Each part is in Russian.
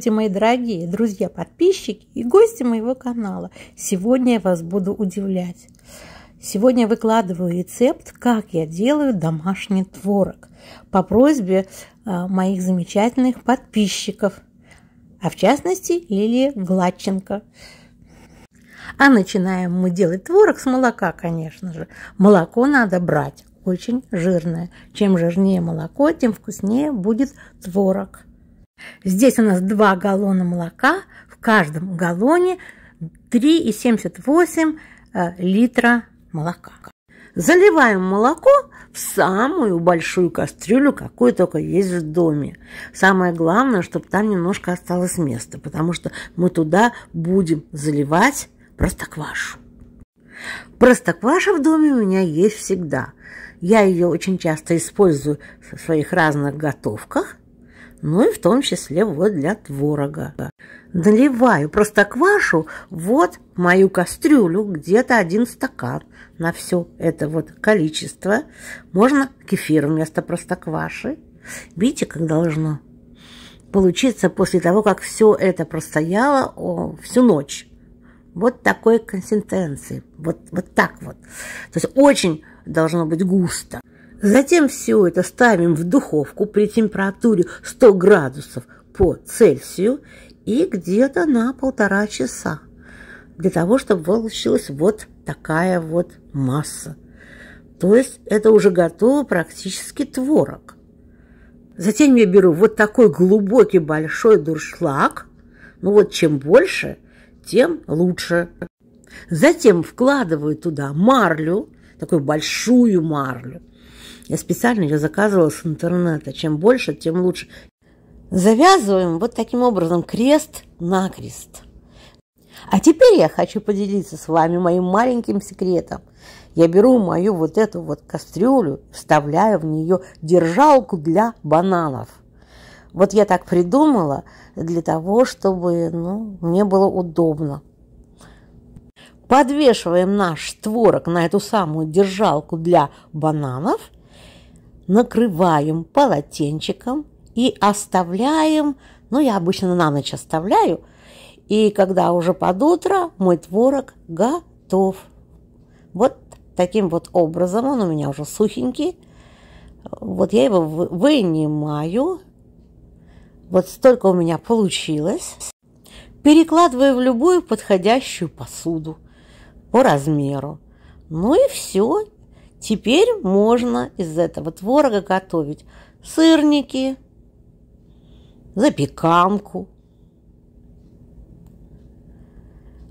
Здравствуйте, мои дорогие друзья-подписчики и гости моего канала. Сегодня я вас буду удивлять. Сегодня я выкладываю рецепт, как я делаю домашний творог по просьбе а, моих замечательных подписчиков, а в частности Лилии Гладченко. А начинаем мы делать творог с молока, конечно же. Молоко надо брать очень жирное. Чем жирнее молоко, тем вкуснее будет творог. Здесь у нас 2 галлона молока, в каждом галлоне 3,78 э, литра молока. Заливаем молоко в самую большую кастрюлю, какую только есть в доме. Самое главное, чтобы там немножко осталось места, потому что мы туда будем заливать простоквашу. Простокваша в доме у меня есть всегда. Я ее очень часто использую в своих разных готовках – ну и в том числе вот для творога. Наливаю просто квашу вот в мою кастрюлю, где-то один стакан на все это вот количество. Можно кефир вместо простокваши. Видите, как должно получиться после того, как все это простояло о, всю ночь. Вот такой консистенции, вот, вот так вот. То есть очень должно быть густо. Затем все это ставим в духовку при температуре 100 градусов по Цельсию и где-то на полтора часа для того, чтобы получилась вот такая вот масса. То есть это уже готово практически творог. Затем я беру вот такой глубокий большой дуршлаг. Ну вот чем больше, тем лучше. Затем вкладываю туда марлю, такую большую марлю. Я специально ее заказывала с интернета. Чем больше, тем лучше. Завязываем вот таким образом крест на крест. А теперь я хочу поделиться с вами моим маленьким секретом. Я беру мою вот эту вот кастрюлю, вставляю в нее держалку для бананов. Вот я так придумала для того, чтобы ну, мне было удобно. Подвешиваем наш творог на эту самую держалку для бананов – накрываем полотенчиком и оставляем, ну, я обычно на ночь оставляю, и когда уже под утро мой творог готов. Вот таким вот образом, он у меня уже сухенький. Вот я его вынимаю. Вот столько у меня получилось. Перекладываю в любую подходящую посуду по размеру. Ну и все, Теперь можно из этого творога готовить сырники, запеканку,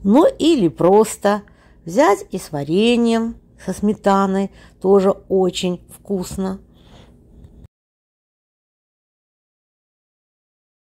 ну или просто взять и с вареньем, со сметаной, тоже очень вкусно –